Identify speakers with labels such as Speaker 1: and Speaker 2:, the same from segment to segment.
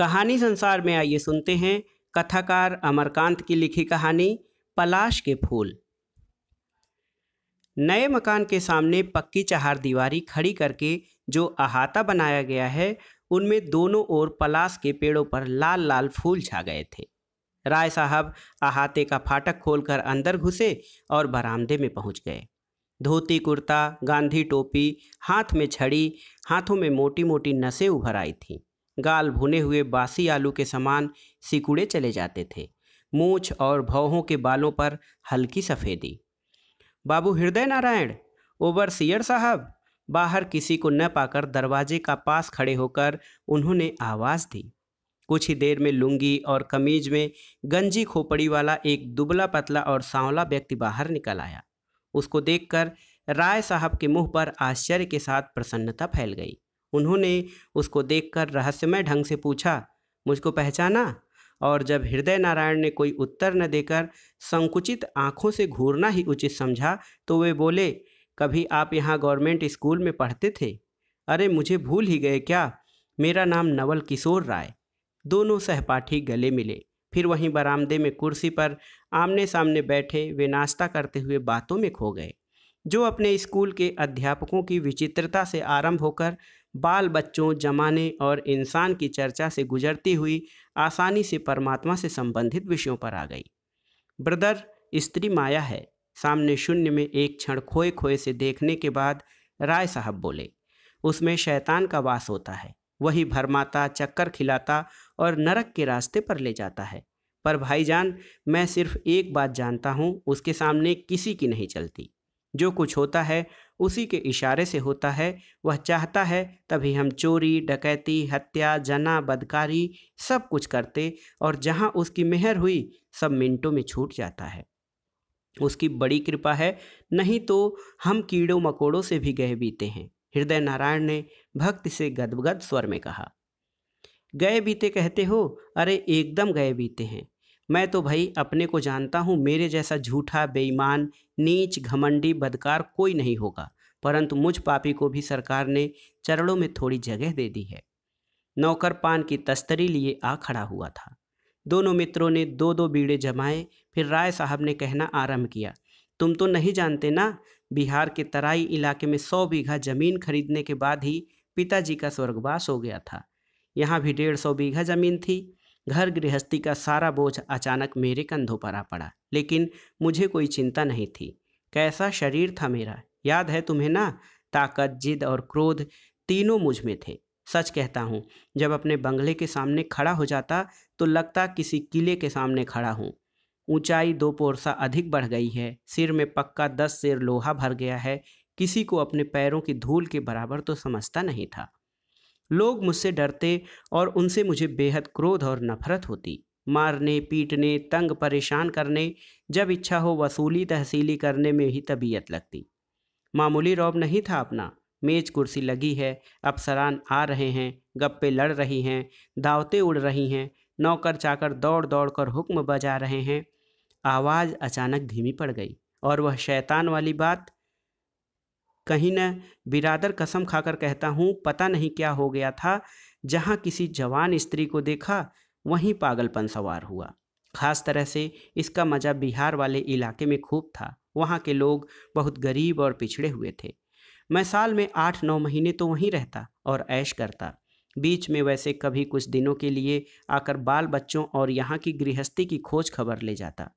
Speaker 1: कहानी संसार में आइए सुनते हैं कथाकार अमरकांत की लिखी कहानी पलाश के फूल नए मकान के सामने पक्की चहार दीवारी खड़ी करके जो अहाता बनाया गया है उनमें दोनों ओर पलाश के पेड़ों पर लाल लाल फूल छा गए थे राय साहब अहाते का फाटक खोलकर अंदर घुसे और बरामदे में पहुंच गए धोती कुर्ता गांधी टोपी हाथ में छड़ी हाथों में मोटी मोटी नसें उभर आई थीं गाल भुने हुए बासी आलू के समान सिकुड़े चले जाते थे मूछ और भौहों के बालों पर हल्की सफ़ेदी बाबू हृदय नारायण ओवर सियर साहब बाहर किसी को न पाकर दरवाजे का पास खड़े होकर उन्होंने आवाज़ दी कुछ ही देर में लुंगी और कमीज में गंजी खोपड़ी वाला एक दुबला पतला और सांवला व्यक्ति बाहर निकल आया उसको देखकर राय साहब के मुंह पर आश्चर्य के साथ प्रसन्नता फैल गई उन्होंने उसको देखकर रहस्यमय ढंग से पूछा मुझको पहचाना और जब हृदय नारायण ने कोई उत्तर न देकर संकुचित आँखों से घूरना ही उचित समझा तो वे बोले कभी आप यहाँ गवर्नमेंट स्कूल में पढ़ते थे अरे मुझे भूल ही गए क्या मेरा नाम नवल किशोर राय दोनों सहपाठी गले मिले फिर वहीं बरामदे में कुर्सी पर आमने सामने बैठे वे नाश्ता करते हुए बातों में खो गए जो अपने स्कूल के अध्यापकों की विचित्रता से आरंभ होकर बाल बच्चों जमाने और इंसान की चर्चा से गुजरती हुई आसानी से परमात्मा से संबंधित विषयों पर आ गई ब्रदर स्त्री माया है सामने शून्य में एक क्षण खोए खोए से देखने के बाद राय साहब बोले उसमें शैतान का वास होता है वही भरमाता चक्कर खिलाता और नरक के रास्ते पर ले जाता है पर भाईजान मैं सिर्फ एक बात जानता हूँ उसके सामने किसी की नहीं चलती जो कुछ होता है उसी के इशारे से होता है वह चाहता है तभी हम चोरी डकैती हत्या जना बदकारी सब कुछ करते और जहाँ उसकी मेहर हुई सब मिनटों में छूट जाता है उसकी बड़ी कृपा है नहीं तो हम कीड़ों मकोड़ों से भी गए बीते हैं हृदय नारायण ने भक्त से गदगद स्वर में कहा गए बीते कहते हो अरे एकदम गए बीते हैं मैं तो भाई अपने को जानता हूँ मेरे जैसा झूठा बेईमान नीच घमंडी बदकार कोई नहीं होगा परंतु मुझ पापी को भी सरकार ने चरणों में थोड़ी जगह दे दी है नौकर पान की तस्तरी लिए आ खड़ा हुआ था दोनों मित्रों ने दो दो बीड़े जमाए फिर राय साहब ने कहना आरंभ किया तुम तो नहीं जानते ना बिहार के तराई इलाके में सौ बीघा जमीन खरीदने के बाद ही पिताजी का स्वर्गवास हो गया था यहाँ भी डेढ़ सौ बीघा जमीन थी घर गृहस्थी का सारा बोझ अचानक मेरे कंधों पर आ पड़ा लेकिन मुझे कोई चिंता नहीं थी कैसा शरीर था मेरा याद है तुम्हें ना ताकत जिद और क्रोध तीनों मुझ में थे सच कहता हूँ जब अपने बंगले के सामने खड़ा हो जाता तो लगता किसी किले के सामने खड़ा हूँ ऊंचाई दो पोरसा अधिक बढ़ गई है सिर में पक्का दस सिर लोहा भर गया है किसी को अपने पैरों की धूल के बराबर तो समझता नहीं था लोग मुझसे डरते और उनसे मुझे बेहद क्रोध और नफरत होती मारने पीटने तंग परेशान करने जब इच्छा हो वसूली तहसीली करने में ही तबीयत लगती मामूली रौब नहीं था अपना मेज कुर्सी लगी है अफसरान आ रहे हैं गप्पे लड़ रही हैं दावतें उड़ रही हैं नौकर चाकर दौड़ दौड़ कर हुक्म बजा रहे हैं आवाज़ अचानक धीमी पड़ गई और वह शैतान वाली बात कहीं न बिरादर कसम खाकर कहता हूँ पता नहीं क्या हो गया था जहाँ किसी जवान स्त्री को देखा वहीं पागलपन सवार हुआ खास तरह से इसका मज़ा बिहार वाले इलाके में खूब था वहाँ के लोग बहुत गरीब और पिछड़े हुए थे मैं साल में आठ नौ महीने तो वहीं रहता और ऐश करता बीच में वैसे कभी कुछ दिनों के लिए आकर बाल बच्चों और यहाँ की गृहस्थी की खोज खबर ले जाता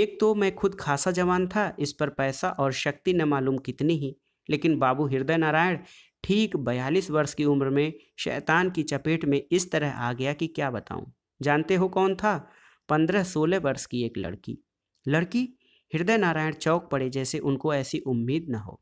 Speaker 1: एक तो मैं खुद खासा जवान था इस पर पैसा और शक्ति न मालूम कितनी ही लेकिन बाबू हृदय नारायण ठीक बयालीस वर्ष की उम्र में शैतान की चपेट में इस तरह आ गया कि क्या बताऊं जानते हो कौन था पंद्रह सोलह वर्ष की एक लड़की लड़की हृदय नारायण चौक पड़े जैसे उनको ऐसी उम्मीद न हो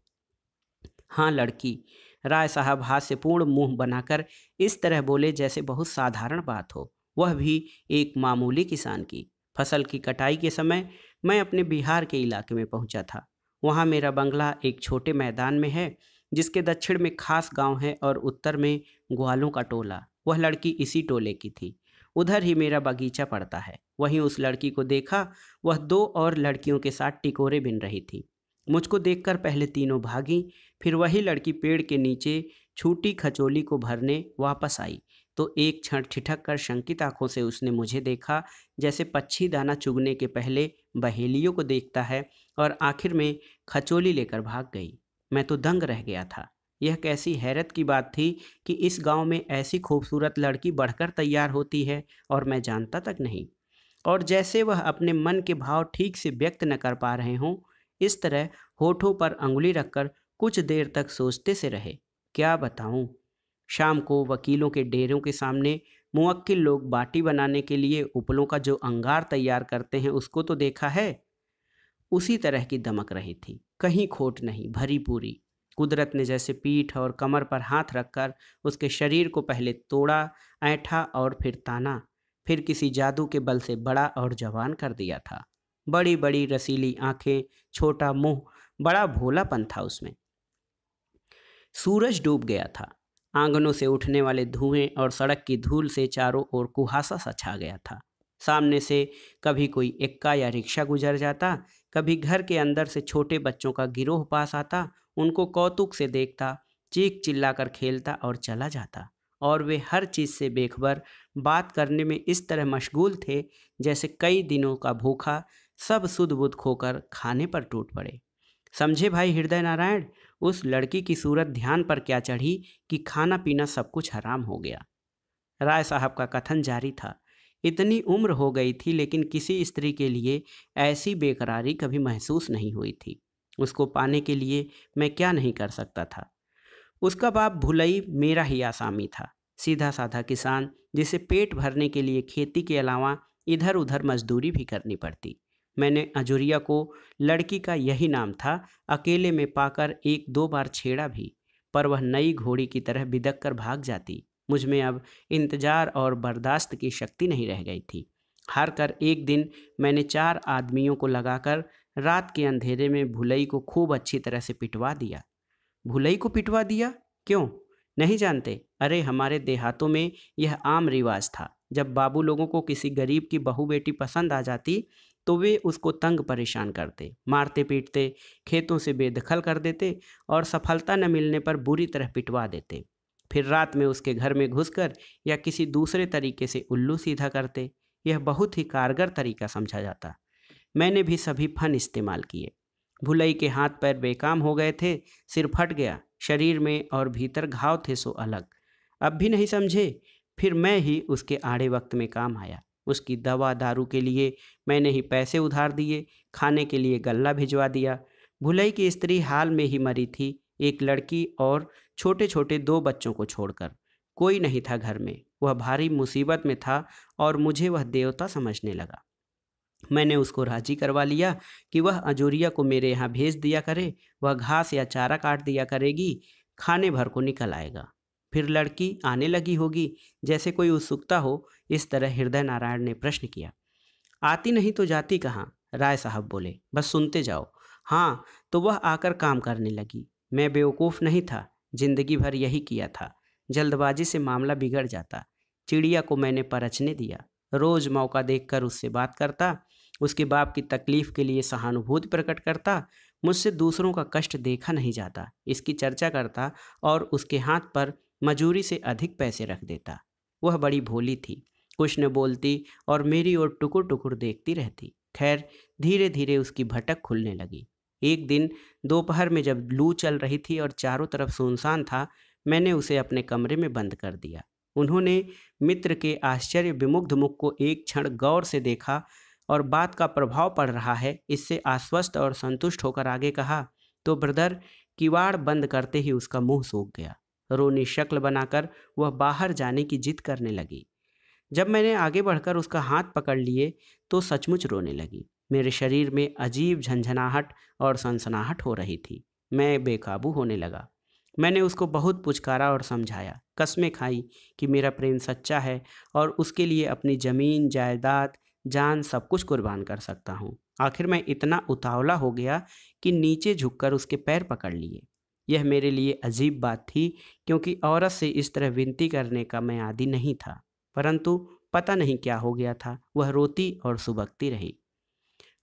Speaker 1: हाँ लड़की राय साहब हास्यपूर्ण मुंह बनाकर इस तरह बोले जैसे बहुत साधारण बात हो वह भी एक मामूली किसान की फसल की कटाई के समय मैं अपने बिहार के इलाके में पहुंचा था वहाँ मेरा बंगला एक छोटे मैदान में है जिसके दक्षिण में खास गांव है और उत्तर में ग्वालों का टोला वह लड़की इसी टोले की थी उधर ही मेरा बगीचा पड़ता है वहीं उस लड़की को देखा वह दो और लड़कियों के साथ टिकोरे बिन रही थी मुझको देखकर पहले तीनों भागी फिर वही लड़की पेड़ के नीचे छूटी खचोली को भरने वापस आई तो एक क्षण ठिठक कर शंकित आंखों से उसने मुझे देखा जैसे पक्षी दाना चुगने के पहले बहेलियों को देखता है और आखिर में खचोली लेकर भाग गई मैं तो दंग रह गया था यह कैसी हैरत की बात थी कि इस गांव में ऐसी खूबसूरत लड़की बढ़कर तैयार होती है और मैं जानता तक नहीं और जैसे वह अपने मन के भाव ठीक से व्यक्त न कर पा रहे हों इस तरह होठों पर अंगुली रखकर कुछ देर तक सोचते से रहे क्या बताऊं? शाम को वकीलों के डेरों के सामने मुवक्किल लोग बाटी बनाने के लिए उपलों का जो अंगार तैयार करते हैं उसको तो देखा है उसी तरह की दमक रही थी कहीं खोट नहीं भरी पूरी कुदरत ने जैसे पीठ और कमर पर हाथ रखकर उसके शरीर को पहले तोड़ा ऐठा और फिर ताना फिर किसी जादू के बल से बड़ा और जवान कर दिया था बड़ी बड़ी रसीली आंखें छोटा मुंह बड़ा भोलापन था उसमें सूरज डूब गया था आंगनों से उठने वाले धुएं और सड़क की धूल से चारों ओर कुहासा सा छा गया था सामने से कभी कोई इक्का या रिक्शा गुजर जाता कभी घर के अंदर से छोटे बच्चों का गिरोह पास आता उनको कौतुक से देखता चीख चिल्ला कर खेलता और चला जाता और वे हर चीज़ से बेखबर बात करने में इस तरह मशगूल थे जैसे कई दिनों का भूखा सब सुध बुध खोकर खाने पर टूट पड़े समझे भाई हृदय नारायण उस लड़की की सूरत ध्यान पर क्या चढ़ी कि खाना पीना सब कुछ हराम हो गया राय साहब का कथन जारी था इतनी उम्र हो गई थी लेकिन किसी स्त्री के लिए ऐसी बेकरारी कभी महसूस नहीं हुई थी उसको पाने के लिए मैं क्या नहीं कर सकता था उसका बाप भुलई मेरा ही आसामी था सीधा साधा किसान जिसे पेट भरने के लिए खेती के अलावा इधर उधर मजदूरी भी करनी पड़ती मैंने अजूरिया को लड़की का यही नाम था अकेले में पाकर एक दो बार छेड़ा भी पर वह नई घोड़ी की तरह बिदक कर भाग जाती मुझ में अब इंतज़ार और बर्दाश्त की शक्ति नहीं रह गई थी हार कर एक दिन मैंने चार आदमियों को लगाकर रात के अंधेरे में भुलई को खूब अच्छी तरह से पिटवा दिया भुलई को पिटवा दिया क्यों नहीं जानते अरे हमारे देहातों में यह आम रिवाज था जब बाबू लोगों को किसी गरीब की बहू बेटी पसंद आ जाती तो वे उसको तंग परेशान करते मारते पीटते खेतों से बेदखल कर देते और सफलता न मिलने पर बुरी तरह पिटवा देते फिर रात में उसके घर में घुसकर या किसी दूसरे तरीके से उल्लू सीधा करते यह बहुत ही कारगर तरीका समझा जाता मैंने भी सभी फन इस्तेमाल किए भुलई के हाथ पैर बेकाम हो गए थे सिर फट गया शरीर में और भीतर घाव थे सो अलग अब भी नहीं समझे फिर मैं ही उसके आड़े वक्त में काम आया उसकी दवा दारू के लिए मैंने ही पैसे उधार दिए खाने के लिए गल्ला भिजवा दिया भुलई की स्त्री हाल में ही मरी थी एक लड़की और छोटे छोटे दो बच्चों को छोड़कर कोई नहीं था घर में वह भारी मुसीबत में था और मुझे वह देवता समझने लगा मैंने उसको राजी करवा लिया कि वह अजूरिया को मेरे यहाँ भेज दिया करे वह घास या चारा काट दिया करेगी खाने भर को निकल आएगा फिर लड़की आने लगी होगी जैसे कोई उत्सुकता हो इस तरह हृदय नारायण ने प्रश्न किया आती नहीं तो जाती कहाँ राय साहब बोले बस सुनते जाओ हाँ तो वह आकर काम करने लगी मैं बेवकूफ़ नहीं था जिंदगी भर यही किया था जल्दबाजी से मामला बिगड़ जाता चिड़िया को मैंने परचने दिया रोज़ मौका देखकर उससे बात करता उसके बाप की तकलीफ़ के लिए सहानुभूति प्रकट करता मुझसे दूसरों का कष्ट देखा नहीं जाता इसकी चर्चा करता और उसके हाथ पर मजूरी से अधिक पैसे रख देता वह बड़ी भोली थी कुछ न बोलती और मेरी ओर टुकुर टुकुर देखती रहती खैर धीरे धीरे उसकी भटक खुलने लगी एक दिन दोपहर में जब लू चल रही थी और चारों तरफ सुनसान था मैंने उसे अपने कमरे में बंद कर दिया उन्होंने मित्र के आश्चर्य विमुग्ध मुख को एक क्षण गौर से देखा और बात का प्रभाव पड़ रहा है इससे आश्वस्त और संतुष्ट होकर आगे कहा तो ब्रदर किवाड़ बंद करते ही उसका मुंह सूख गया रोनी शक्ल बनाकर वह बाहर जाने की जिद करने लगी जब मैंने आगे बढ़कर उसका हाथ पकड़ लिए तो सचमुच रोने लगी मेरे शरीर में अजीब झंझनाहट और सनसनाहट हो रही थी मैं बेकाबू होने लगा मैंने उसको बहुत पुचकारा और समझाया कस्में खाई कि मेरा प्रेम सच्चा है और उसके लिए अपनी ज़मीन जायदाद जान सब कुछ कुर्बान कर सकता हूँ आखिर मैं इतना उतावला हो गया कि नीचे झुककर उसके पैर पकड़ लिए यह मेरे लिए अजीब बात थी क्योंकि औरत से इस तरह विनती करने का मैं आदि नहीं था परंतु पता नहीं क्या हो गया था वह रोती और सुबकती रही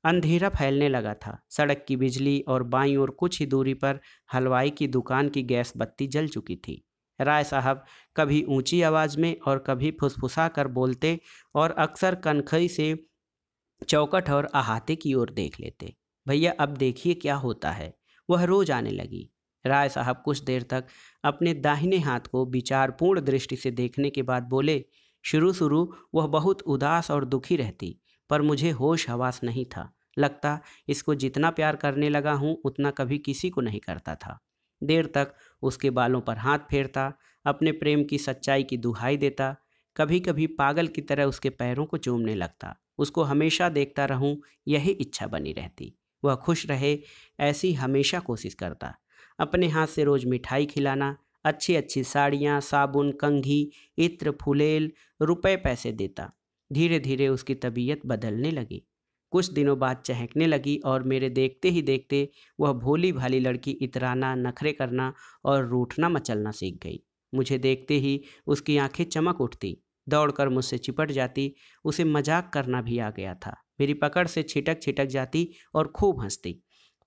Speaker 1: अंधेरा फैलने लगा था सड़क की बिजली और बाई और कुछ ही दूरी पर हलवाई की दुकान की गैस बत्ती जल चुकी थी राय साहब कभी ऊंची आवाज़ में और कभी फुसफुसा कर बोलते और अक्सर कनखई से चौकट और अहाते की ओर देख लेते भैया अब देखिए क्या होता है वह रोज आने लगी राय साहब कुछ देर तक अपने दाहिने हाथ को विचारपूर्ण दृष्टि से देखने के बाद बोले शुरू शुरू वह बहुत उदास और दुखी रहती पर मुझे होश हवास नहीं था लगता इसको जितना प्यार करने लगा हूँ उतना कभी किसी को नहीं करता था देर तक उसके बालों पर हाथ फेरता अपने प्रेम की सच्चाई की दुहाई देता कभी कभी पागल की तरह उसके पैरों को चूमने लगता उसको हमेशा देखता रहूं यही इच्छा बनी रहती वह खुश रहे ऐसी हमेशा कोशिश करता अपने हाथ से रोज़ मिठाई खिलाना अच्छी अच्छी साड़ियाँ साबुन कंघी इत्र फुलेल रुपए पैसे देता धीरे धीरे उसकी तबीयत बदलने लगी कुछ दिनों बाद चहकने लगी और मेरे देखते ही देखते वह भोली भाली लड़की इतराना नखरे करना और रूठना मचलना सीख गई मुझे देखते ही उसकी आंखें चमक उठती दौड़कर मुझसे चिपट जाती उसे मजाक करना भी आ गया था मेरी पकड़ से छिटक छिटक जाती और खूब हंसती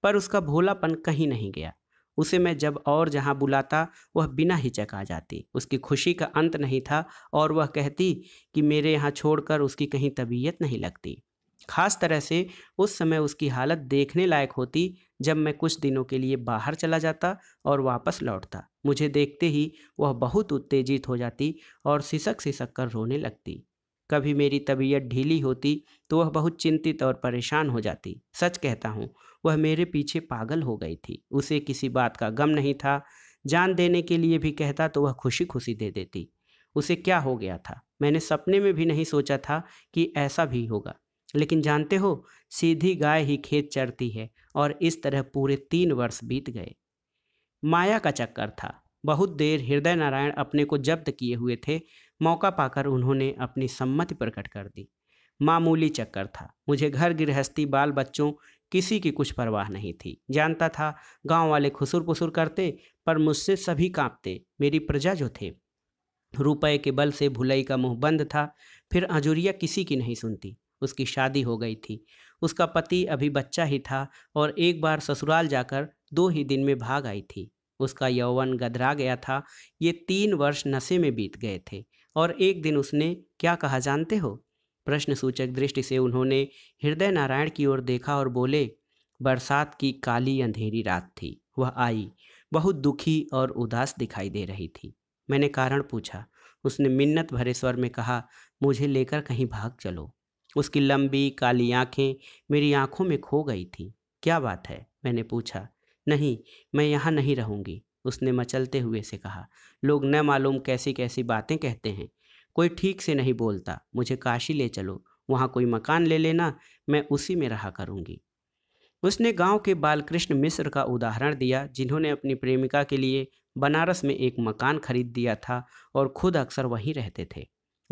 Speaker 1: पर उसका भोलापन कहीं नहीं गया उसे मैं जब और जहाँ बुलाता वह बिना हिचक आ जाती उसकी खुशी का अंत नहीं था और वह कहती कि मेरे यहाँ छोड़कर उसकी कहीं तबीयत नहीं लगती ख़ास तरह से उस समय उसकी हालत देखने लायक होती जब मैं कुछ दिनों के लिए बाहर चला जाता और वापस लौटता मुझे देखते ही वह बहुत उत्तेजित हो जाती और सिसक सिसक कर रोने लगती कभी मेरी तबीयत ढीली होती तो वह बहुत चिंतित और परेशान हो जाती सच कहता हूँ वह मेरे पीछे पागल हो गई थी उसे किसी बात का गम नहीं था जान देने के लिए भी कहता तो वह खुशी खुशी दे देती उसे क्या हो गया था मैंने सपने में भी नहीं सोचा था कि ऐसा भी होगा लेकिन जानते हो सीधी गाय ही खेत चढ़ती है और इस तरह पूरे तीन वर्ष बीत गए माया का चक्कर था बहुत देर हृदय नारायण अपने को जब्त किए हुए थे मौका पाकर उन्होंने अपनी सम्मति प्रकट कर दी मामूली चक्कर था मुझे घर गृहस्थी बाल बच्चों किसी की कुछ परवाह नहीं थी जानता था गांव वाले खुसुर पुसुर करते पर मुझसे सभी कांपते मेरी प्रजा जो थे रुपए के बल से भुलाई का मुंह बंद था फिर अजूरिया किसी की नहीं सुनती उसकी शादी हो गई थी उसका पति अभी बच्चा ही था और एक बार ससुराल जाकर दो ही दिन में भाग आई थी उसका यौवन गधरा गया था ये तीन वर्ष नशे में बीत गए थे और एक दिन उसने क्या कहा जानते हो प्रश्न सूचक दृष्टि से उन्होंने हृदय नारायण की ओर देखा और बोले बरसात की काली अंधेरी रात थी वह आई बहुत दुखी और उदास दिखाई दे रही थी मैंने कारण पूछा उसने मिन्नत भरे स्वर में कहा मुझे लेकर कहीं भाग चलो उसकी लंबी काली आंखें मेरी आंखों में खो गई थी क्या बात है मैंने पूछा नहीं मैं यहाँ नहीं रहूँगी उसने मचलते हुए से कहा लोग न मालूम कैसी कैसी बातें कहते हैं कोई ठीक से नहीं बोलता मुझे काशी ले चलो वहाँ कोई मकान ले लेना मैं उसी में रहा करूँगी उसने गांव के बालकृष्ण मिश्र का उदाहरण दिया जिन्होंने अपनी प्रेमिका के लिए बनारस में एक मकान खरीद दिया था और खुद अक्सर वहीं रहते थे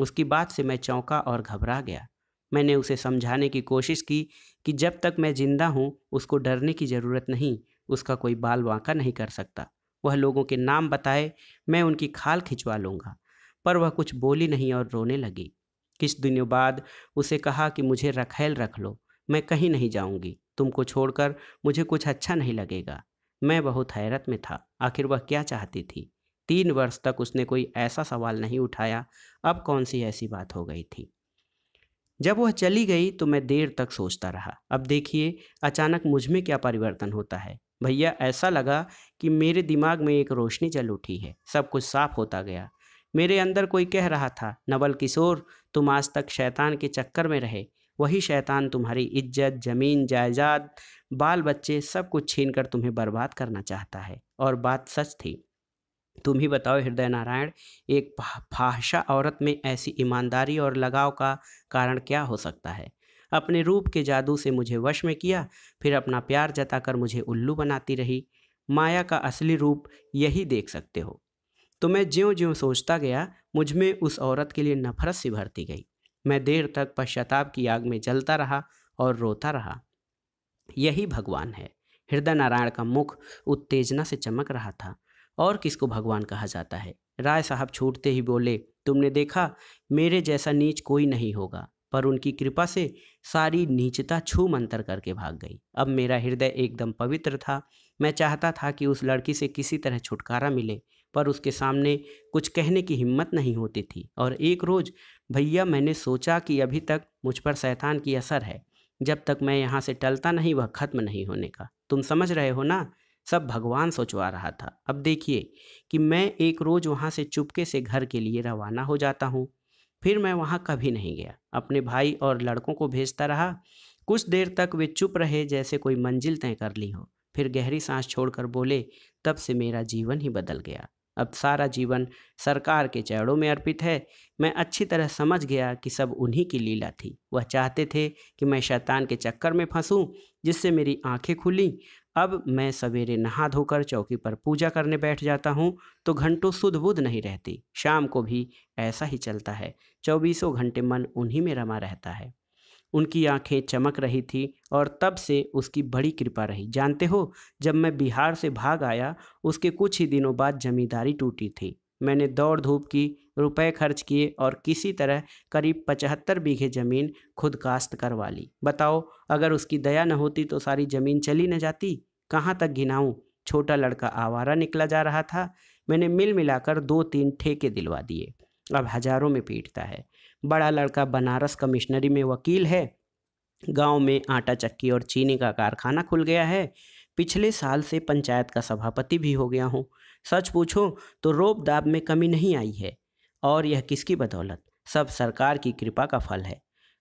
Speaker 1: उसकी बात से मैं चौंका और घबरा गया मैंने उसे समझाने की कोशिश की कि जब तक मैं ज़िंदा हूँ उसको डरने की ज़रूरत नहीं उसका कोई बाल वाका नहीं कर सकता वह लोगों के नाम बताए मैं उनकी खाल खिंचवा लूँगा पर वह कुछ बोली नहीं और रोने लगी किस दिनों बाद उसे कहा कि मुझे रखेल रख लो मैं कहीं नहीं जाऊँगी तुमको छोड़कर मुझे कुछ अच्छा नहीं लगेगा मैं बहुत हैरत में था आखिर वह क्या चाहती थी तीन वर्ष तक उसने कोई ऐसा सवाल नहीं उठाया अब कौन सी ऐसी बात हो गई थी जब वह चली गई तो मैं देर तक सोचता रहा अब देखिए अचानक मुझ में क्या परिवर्तन होता है भैया ऐसा लगा कि मेरे दिमाग में एक रोशनी जल उठी है सब कुछ साफ होता गया मेरे अंदर कोई कह रहा था नवल किशोर तुम आज तक शैतान के चक्कर में रहे वही शैतान तुम्हारी इज्जत जमीन जायदाद बाल बच्चे सब कुछ छीन कर तुम्हें बर्बाद करना चाहता है और बात सच थी तुम ही बताओ हृदय नारायण एक फाहशा औरत में ऐसी ईमानदारी और लगाव का कारण क्या हो सकता है अपने रूप के जादू से मुझे वश में किया फिर अपना प्यार जताकर मुझे उल्लू बनाती रही माया का असली रूप यही देख सकते हो तो मैं ज्यों ज्यों सोचता गया मुझ में उस औरत के लिए नफरत सी भरती गई मैं देर तक पश्चाताप की आग में जलता रहा और रोता रहा यही भगवान है हृदय नारायण का मुख उत्तेजना से चमक रहा था और किसको भगवान कहा जाता है राय साहब छूटते ही बोले तुमने देखा मेरे जैसा नीच कोई नहीं होगा पर उनकी कृपा से सारी नीचता छू मंतर करके भाग गई अब मेरा हृदय एकदम पवित्र था मैं चाहता था कि उस लड़की से किसी तरह छुटकारा मिले पर उसके सामने कुछ कहने की हिम्मत नहीं होती थी और एक रोज़ भैया मैंने सोचा कि अभी तक मुझ पर शैतान की असर है जब तक मैं यहाँ से टलता नहीं वह ख़त्म नहीं होने का तुम समझ रहे हो ना सब भगवान सोचवा रहा था अब देखिए कि मैं एक रोज़ वहाँ से चुपके से घर के लिए रवाना हो जाता हूँ फिर मैं वहाँ कभी नहीं गया अपने भाई और लड़कों को भेजता रहा कुछ देर तक वे चुप रहे जैसे कोई मंजिल तय कर ली हो फिर गहरी सांस छोड़कर बोले तब से मेरा जीवन ही बदल गया अब सारा जीवन सरकार के चैड़ों में अर्पित है मैं अच्छी तरह समझ गया कि सब उन्हीं की लीला थी वह चाहते थे कि मैं शैतान के चक्कर में फंसूं जिससे मेरी आंखें खुली अब मैं सवेरे नहा धोकर चौकी पर पूजा करने बैठ जाता हूँ तो घंटों सुध बुध नहीं रहती शाम को भी ऐसा ही चलता है चौबीसों घंटे मन उन्हीं में रमा रहता है उनकी आंखें चमक रही थी और तब से उसकी बड़ी कृपा रही जानते हो जब मैं बिहार से भाग आया उसके कुछ ही दिनों बाद जमींदारी टूटी थी मैंने दौड़ धूप की रुपए खर्च किए और किसी तरह करीब पचहत्तर बीघे ज़मीन खुद काश्त करवा ली बताओ अगर उसकी दया न होती तो सारी ज़मीन चली न जाती कहाँ तक घिनाऊँ छोटा लड़का आवारा निकला जा रहा था मैंने मिल मिलाकर दो तीन ठेके दिलवा दिए अब हजारों में पीटता है बड़ा लड़का बनारस कमिश्नरी में वकील है गांव में आटा चक्की और चीनी का कारखाना खुल गया है पिछले साल से पंचायत का सभापति भी हो गया हूँ सच पूछो तो रोब दाब में कमी नहीं आई है और यह किसकी बदौलत सब सरकार की कृपा का फल है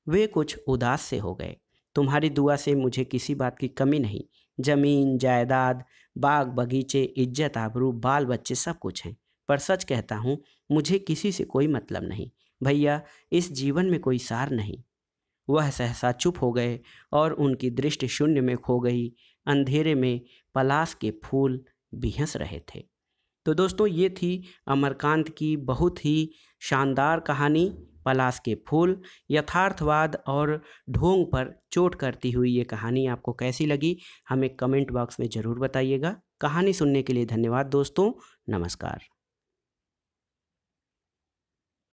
Speaker 1: वे कुछ उदास से हो गए तुम्हारी दुआ से मुझे किसी बात की कमी नहीं ज़मीन जायदाद बाग बगीचे इज्जत आबरू बाल बच्चे सब कुछ हैं पर सच कहता हूँ मुझे किसी से कोई मतलब नहीं भैया इस जीवन में कोई सार नहीं वह सहसा चुप हो गए और उनकी दृष्टि शून्य में खो गई अंधेरे में पलाश के फूल बिहस रहे थे तो दोस्तों ये थी अमरकांत की बहुत ही शानदार कहानी पलाश के फूल यथार्थवाद और ढोंग पर चोट करती हुई ये कहानी आपको कैसी लगी हमें कमेंट बॉक्स में ज़रूर बताइएगा कहानी सुनने के लिए धन्यवाद दोस्तों नमस्कार